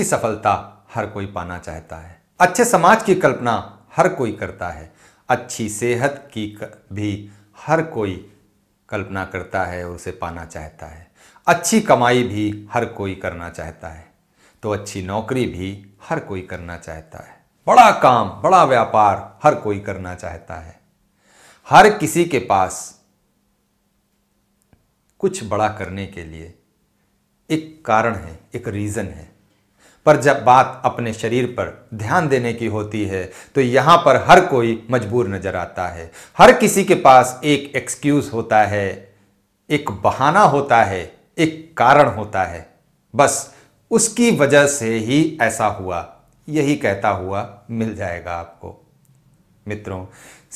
अच्छी सफलता हर कोई पाना चाहता है अच्छे समाज की कल्पना हर कोई करता है अच्छी सेहत की भी हर कोई कल्पना करता है और उसे पाना चाहता है अच्छी कमाई भी हर कोई करना चाहता है तो अच्छी नौकरी भी हर कोई करना चाहता है बड़ा काम बड़ा व्यापार हर कोई करना चाहता है हर किसी के पास कुछ बड़ा करने के लिए एक कारण है एक रीज़न है पर जब बात अपने शरीर पर ध्यान देने की होती है तो यहां पर हर कोई मजबूर नज़र आता है हर किसी के पास एक एक्सक्यूज़ होता है एक बहाना होता है एक कारण होता है बस उसकी वजह से ही ऐसा हुआ यही कहता हुआ मिल जाएगा आपको मित्रों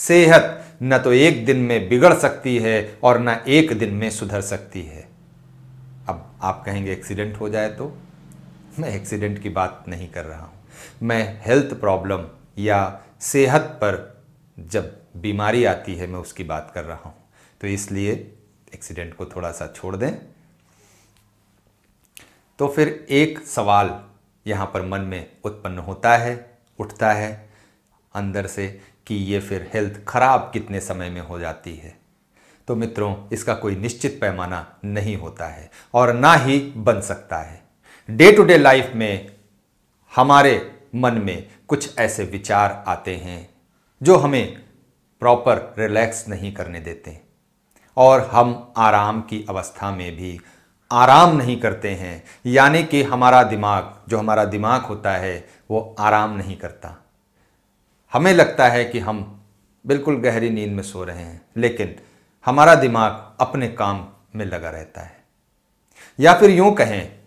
सेहत न तो एक दिन में बिगड़ सकती है और न एक दिन में सुधर सकती है अब आप कहेंगे एक्सीडेंट हो जाए तो मैं एक्सीडेंट की बात नहीं कर रहा हूँ मैं हेल्थ प्रॉब्लम या सेहत पर जब बीमारी आती है मैं उसकी बात कर रहा हूँ तो इसलिए एक्सीडेंट को थोड़ा सा छोड़ दें तो फिर एक सवाल यहाँ पर मन में उत्पन्न होता है उठता है अंदर से कि ये फिर हेल्थ खराब कितने समय में हो जाती है तो मित्रों इसका कोई निश्चित पैमाना नहीं होता है और ना ही बन सकता है डे टू डे लाइफ में हमारे मन में कुछ ऐसे विचार आते हैं जो हमें प्रॉपर रिलैक्स नहीं करने देते और हम आराम की अवस्था में भी आराम नहीं करते हैं यानी कि हमारा दिमाग जो हमारा दिमाग होता है वो आराम नहीं करता हमें लगता है कि हम बिल्कुल गहरी नींद में सो रहे हैं लेकिन हमारा दिमाग अपने काम में लगा रहता है या फिर यूं कहें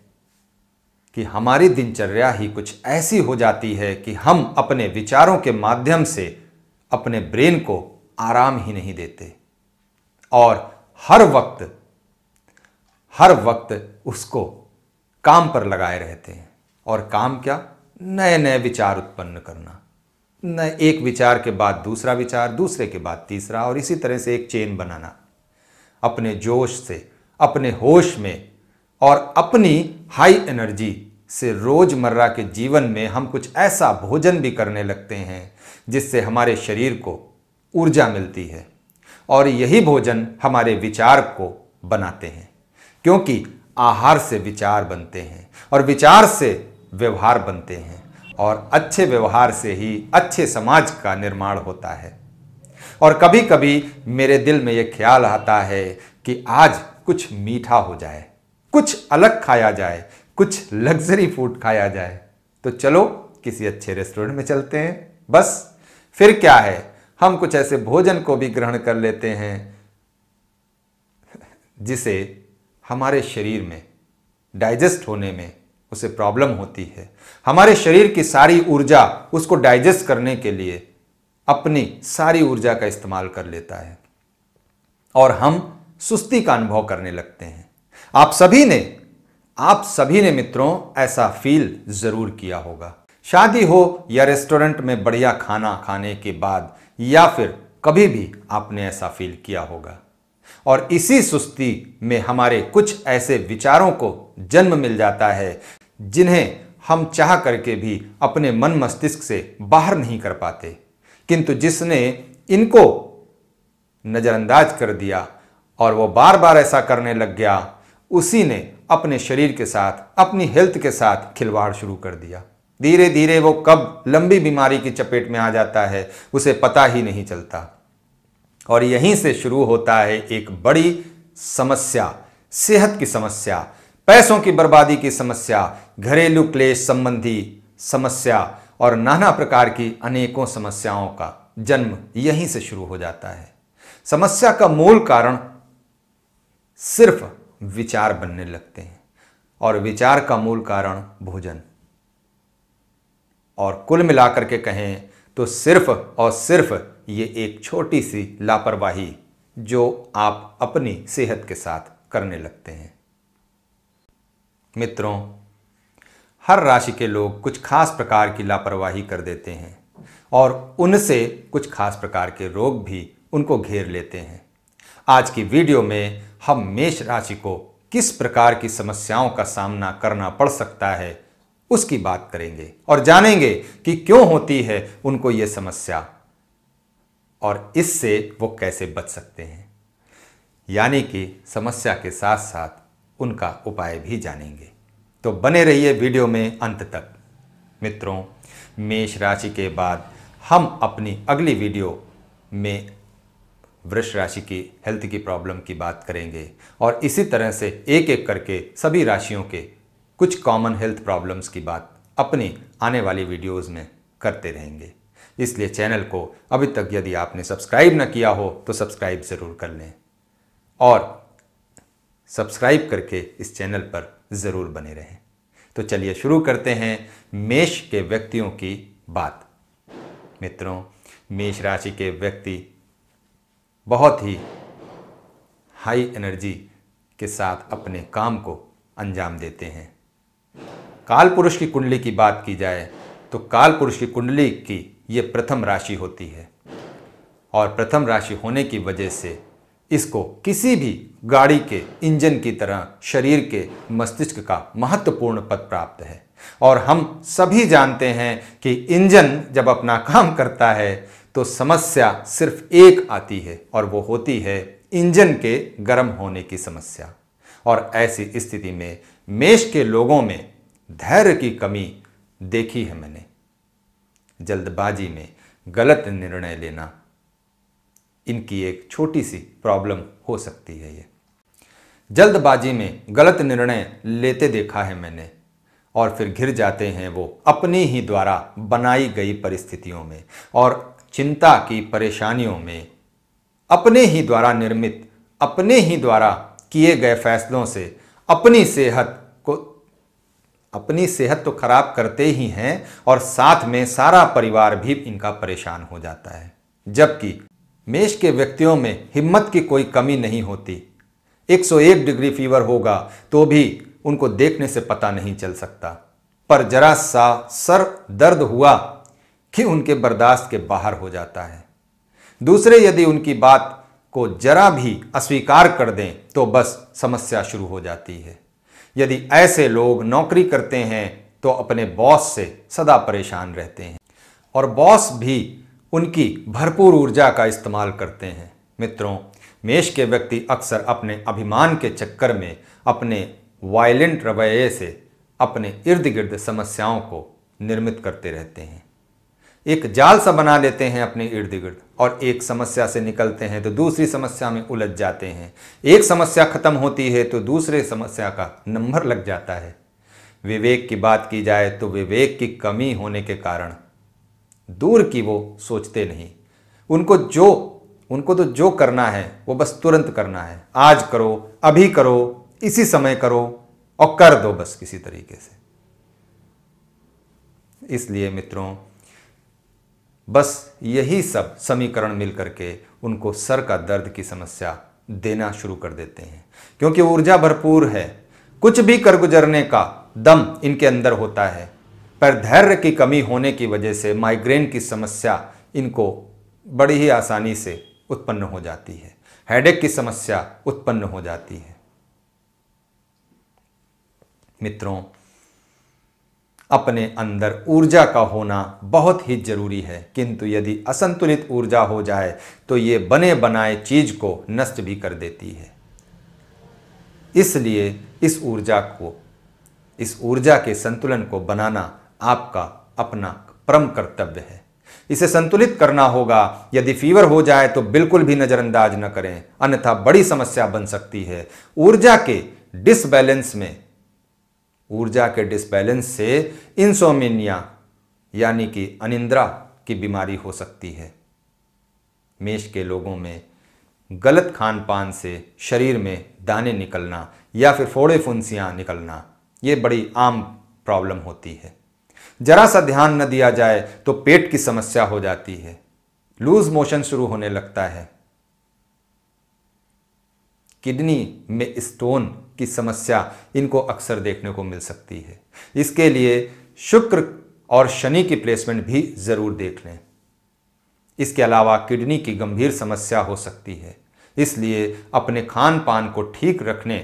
कि हमारी दिनचर्या ही कुछ ऐसी हो जाती है कि हम अपने विचारों के माध्यम से अपने ब्रेन को आराम ही नहीं देते और हर वक्त हर वक्त उसको काम पर लगाए रहते हैं और काम क्या नए नए विचार उत्पन्न करना नए एक विचार के बाद दूसरा विचार दूसरे के बाद तीसरा और इसी तरह से एक चेन बनाना अपने जोश से अपने होश में और अपनी हाई एनर्जी से रोज़मर्रा के जीवन में हम कुछ ऐसा भोजन भी करने लगते हैं जिससे हमारे शरीर को ऊर्जा मिलती है और यही भोजन हमारे विचार को बनाते हैं क्योंकि आहार से विचार बनते हैं और विचार से व्यवहार बनते हैं और अच्छे व्यवहार से ही अच्छे समाज का निर्माण होता है और कभी कभी मेरे दिल में यह ख्याल आता है कि आज कुछ मीठा हो जाए कुछ अलग खाया जाए कुछ लग्जरी फूड खाया जाए तो चलो किसी अच्छे रेस्टोरेंट में चलते हैं बस फिर क्या है हम कुछ ऐसे भोजन को भी ग्रहण कर लेते हैं जिसे हमारे शरीर में डाइजेस्ट होने में उसे प्रॉब्लम होती है हमारे शरीर की सारी ऊर्जा उसको डाइजेस्ट करने के लिए अपनी सारी ऊर्जा का इस्तेमाल कर लेता है और हम सुस्ती का अनुभव करने लगते हैं आप सभी ने आप सभी ने मित्रों ऐसा फील ज़रूर किया होगा शादी हो या रेस्टोरेंट में बढ़िया खाना खाने के बाद या फिर कभी भी आपने ऐसा फील किया होगा और इसी सुस्ती में हमारे कुछ ऐसे विचारों को जन्म मिल जाता है जिन्हें हम चाह करके भी अपने मन मस्तिष्क से बाहर नहीं कर पाते किंतु जिसने इनको नज़रअंदाज कर दिया और वो बार बार ऐसा करने लग गया उसी ने अपने शरीर के साथ अपनी हेल्थ के साथ खिलवाड़ शुरू कर दिया धीरे धीरे वो कब लंबी बीमारी की चपेट में आ जाता है उसे पता ही नहीं चलता और यहीं से शुरू होता है एक बड़ी समस्या सेहत की समस्या पैसों की बर्बादी की समस्या घरेलू क्लेश संबंधी समस्या और नाना प्रकार की अनेकों समस्याओं का जन्म यहीं से शुरू हो जाता है समस्या का मूल कारण सिर्फ विचार बनने लगते हैं और विचार का मूल कारण भोजन और कुल मिलाकर के कहें तो सिर्फ और सिर्फ ये एक छोटी सी लापरवाही जो आप अपनी सेहत के साथ करने लगते हैं मित्रों हर राशि के लोग कुछ खास प्रकार की लापरवाही कर देते हैं और उनसे कुछ खास प्रकार के रोग भी उनको घेर लेते हैं आज की वीडियो में हम मेष राशि को किस प्रकार की समस्याओं का सामना करना पड़ सकता है उसकी बात करेंगे और जानेंगे कि क्यों होती है उनको ये समस्या और इससे वो कैसे बच सकते हैं यानी कि समस्या के साथ साथ उनका उपाय भी जानेंगे तो बने रहिए वीडियो में अंत तक मित्रों मेष राशि के बाद हम अपनी अगली वीडियो में वृक्ष राशि की हेल्थ की प्रॉब्लम की बात करेंगे और इसी तरह से एक एक करके सभी राशियों के कुछ कॉमन हेल्थ प्रॉब्लम्स की बात अपनी आने वाली वीडियोस में करते रहेंगे इसलिए चैनल को अभी तक यदि आपने सब्सक्राइब ना किया हो तो सब्सक्राइब ज़रूर कर लें और सब्सक्राइब करके इस चैनल पर ज़रूर बने रहें तो चलिए शुरू करते हैं मेष के व्यक्तियों की बात मित्रों मेष राशि के व्यक्ति बहुत ही हाई एनर्जी के साथ अपने काम को अंजाम देते हैं काल पुरुष की कुंडली की बात की जाए तो काल पुरुष की कुंडली की ये प्रथम राशि होती है और प्रथम राशि होने की वजह से इसको किसी भी गाड़ी के इंजन की तरह शरीर के मस्तिष्क का महत्वपूर्ण पद प्राप्त है और हम सभी जानते हैं कि इंजन जब अपना काम करता है तो समस्या सिर्फ एक आती है और वो होती है इंजन के गर्म होने की समस्या और ऐसी स्थिति में मेष के लोगों में धैर्य की कमी देखी है मैंने जल्दबाजी में गलत निर्णय लेना इनकी एक छोटी सी प्रॉब्लम हो सकती है ये जल्दबाजी में गलत निर्णय लेते देखा है मैंने और फिर घिर जाते हैं वो अपनी ही द्वारा बनाई गई परिस्थितियों में और चिंता की परेशानियों में अपने ही द्वारा निर्मित अपने ही द्वारा किए गए फैसलों से अपनी सेहत को अपनी सेहत तो खराब करते ही हैं और साथ में सारा परिवार भी इनका परेशान हो जाता है जबकि मेष के व्यक्तियों में हिम्मत की कोई कमी नहीं होती 101 डिग्री फीवर होगा तो भी उनको देखने से पता नहीं चल सकता पर जरा सा सर दर्द हुआ कि उनके बर्दाश्त के बाहर हो जाता है दूसरे यदि उनकी बात को जरा भी अस्वीकार कर दें तो बस समस्या शुरू हो जाती है यदि ऐसे लोग नौकरी करते हैं तो अपने बॉस से सदा परेशान रहते हैं और बॉस भी उनकी भरपूर ऊर्जा का इस्तेमाल करते हैं मित्रों मेष के व्यक्ति अक्सर अपने अभिमान के चक्कर में अपने वायलेंट रवैये से अपने इर्द गिर्द समस्याओं को निर्मित करते रहते हैं एक जाल सा बना लेते हैं अपने इर्द गिर्द और एक समस्या से निकलते हैं तो दूसरी समस्या में उलझ जाते हैं एक समस्या खत्म होती है तो दूसरे समस्या का नंबर लग जाता है विवेक की बात की जाए तो विवेक की कमी होने के कारण दूर की वो सोचते नहीं उनको जो उनको तो जो करना है वो बस तुरंत करना है आज करो अभी करो इसी समय करो और कर दो बस किसी तरीके से इसलिए मित्रों बस यही सब समीकरण मिल करके उनको सर का दर्द की समस्या देना शुरू कर देते हैं क्योंकि ऊर्जा भरपूर है कुछ भी कर गुजरने का दम इनके अंदर होता है पर धैर्य की कमी होने की वजह से माइग्रेन की समस्या इनको बड़ी ही आसानी से उत्पन्न हो जाती है हेडेक की समस्या उत्पन्न हो जाती है मित्रों अपने अंदर ऊर्जा का होना बहुत ही ज़रूरी है किंतु यदि असंतुलित ऊर्जा हो जाए तो ये बने बनाए चीज़ को नष्ट भी कर देती है इसलिए इस ऊर्जा को इस ऊर्जा के संतुलन को बनाना आपका अपना परम कर्तव्य है इसे संतुलित करना होगा यदि फीवर हो जाए तो बिल्कुल भी नज़रअंदाज न करें अन्यथा बड़ी समस्या बन सकती है ऊर्जा के डिसबैलेंस में ऊर्जा के डिसबैलेंस से इंसोमिनिया यानी कि अनिंद्रा की बीमारी हो सकती है मेष के लोगों में गलत खान पान से शरीर में दाने निकलना या फिर फोड़े फुंसियाँ निकलना ये बड़ी आम प्रॉब्लम होती है जरा सा ध्यान न दिया जाए तो पेट की समस्या हो जाती है लूज मोशन शुरू होने लगता है किडनी में स्टोन की समस्या इनको अक्सर देखने को मिल सकती है इसके लिए शुक्र और शनि की प्लेसमेंट भी ज़रूर देख लें इसके अलावा किडनी की गंभीर समस्या हो सकती है इसलिए अपने खान पान को ठीक रखने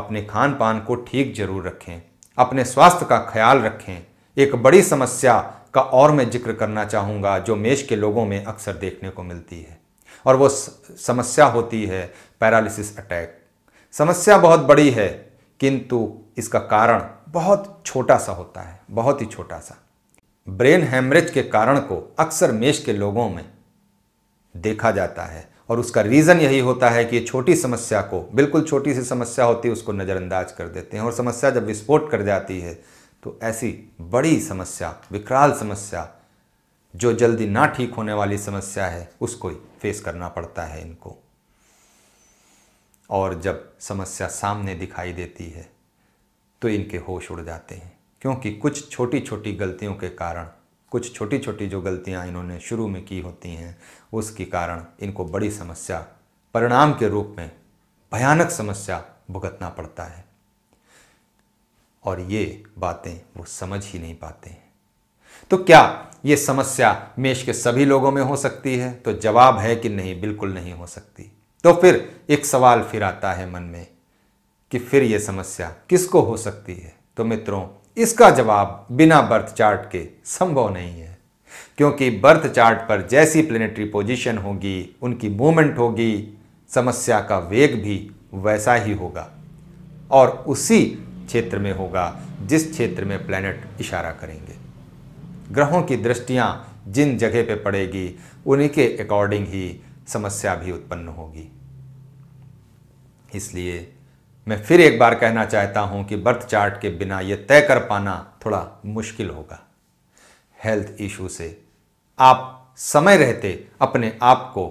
अपने खान पान को ठीक जरूर रखें अपने स्वास्थ्य का ख्याल रखें एक बड़ी समस्या का और मैं जिक्र करना चाहूँगा जो मेष के लोगों में अक्सर देखने को मिलती है और वो समस्या होती है पैरालिसिस अटैक समस्या बहुत बड़ी है किंतु इसका कारण बहुत छोटा सा होता है बहुत ही छोटा सा ब्रेन हैमरेज के कारण को अक्सर मेष के लोगों में देखा जाता है और उसका रीज़न यही होता है कि ये छोटी समस्या को बिल्कुल छोटी सी समस्या होती है उसको नज़रअंदाज कर देते हैं और समस्या जब विस्फोट कर जाती है तो ऐसी बड़ी समस्या विकराल समस्या जो जल्दी ना ठीक होने वाली समस्या है उसको ही फेस करना पड़ता है इनको और जब समस्या सामने दिखाई देती है तो इनके होश उड़ जाते हैं क्योंकि कुछ छोटी छोटी गलतियों के कारण कुछ छोटी छोटी जो गलतियां इन्होंने शुरू में की होती हैं उसके कारण इनको बड़ी समस्या परिणाम के रूप में भयानक समस्या भुगतना पड़ता है और ये बातें वो समझ ही नहीं पाते हैं तो क्या ये समस्या मेष के सभी लोगों में हो सकती है तो जवाब है कि नहीं बिल्कुल नहीं हो सकती तो फिर एक सवाल फिर आता है मन में कि फिर यह समस्या किसको हो सकती है तो मित्रों इसका जवाब बिना बर्थ चार्ट के संभव नहीं है क्योंकि बर्थ चार्ट पर जैसी प्लेनेटरी पोजीशन होगी उनकी मूवमेंट होगी समस्या का वेग भी वैसा ही होगा और उसी क्षेत्र में होगा जिस क्षेत्र में प्लैनेट इशारा करेंगे ग्रहों की दृष्टियाँ जिन जगह पे पड़ेगी उन्हीं के अकॉर्डिंग ही समस्या भी उत्पन्न होगी इसलिए मैं फिर एक बार कहना चाहता हूं कि बर्थ चार्ट के बिना यह तय कर पाना थोड़ा मुश्किल होगा हेल्थ इशू से आप समय रहते अपने आप को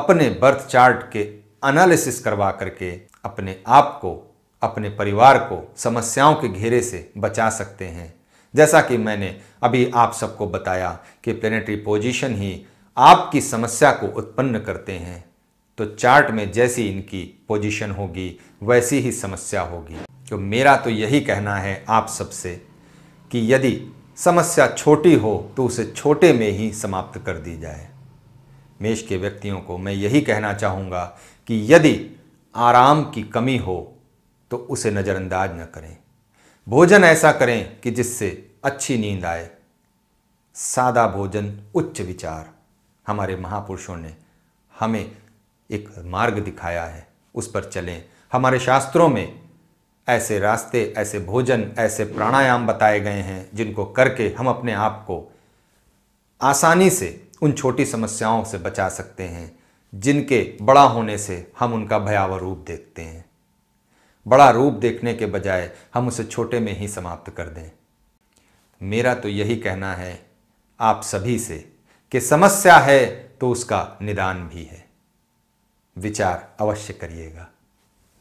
अपने बर्थ चार्ट के एनालिसिस करवा करके अपने आप को अपने परिवार को समस्याओं के घेरे से बचा सकते हैं जैसा कि मैंने अभी आप सबको बताया कि प्लेनेटरी पोजीशन ही आपकी समस्या को उत्पन्न करते हैं तो चार्ट में जैसी इनकी पोजीशन होगी वैसी ही समस्या होगी तो मेरा तो यही कहना है आप सबसे कि यदि समस्या छोटी हो तो उसे छोटे में ही समाप्त कर दी जाए मेष के व्यक्तियों को मैं यही कहना चाहूँगा कि यदि आराम की कमी हो तो उसे नज़रअंदाज न करें भोजन ऐसा करें कि जिससे अच्छी नींद आए सादा भोजन उच्च विचार हमारे महापुरुषों ने हमें एक मार्ग दिखाया है उस पर चलें हमारे शास्त्रों में ऐसे रास्ते ऐसे भोजन ऐसे प्राणायाम बताए गए हैं जिनको करके हम अपने आप को आसानी से उन छोटी समस्याओं से बचा सकते हैं जिनके बड़ा होने से हम उनका भयावह रूप देखते हैं बड़ा रूप देखने के बजाय हम उसे छोटे में ही समाप्त कर दें मेरा तो यही कहना है आप सभी से कि समस्या है तो उसका निदान भी है विचार अवश्य करिएगा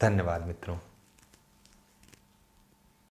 धन्यवाद मित्रों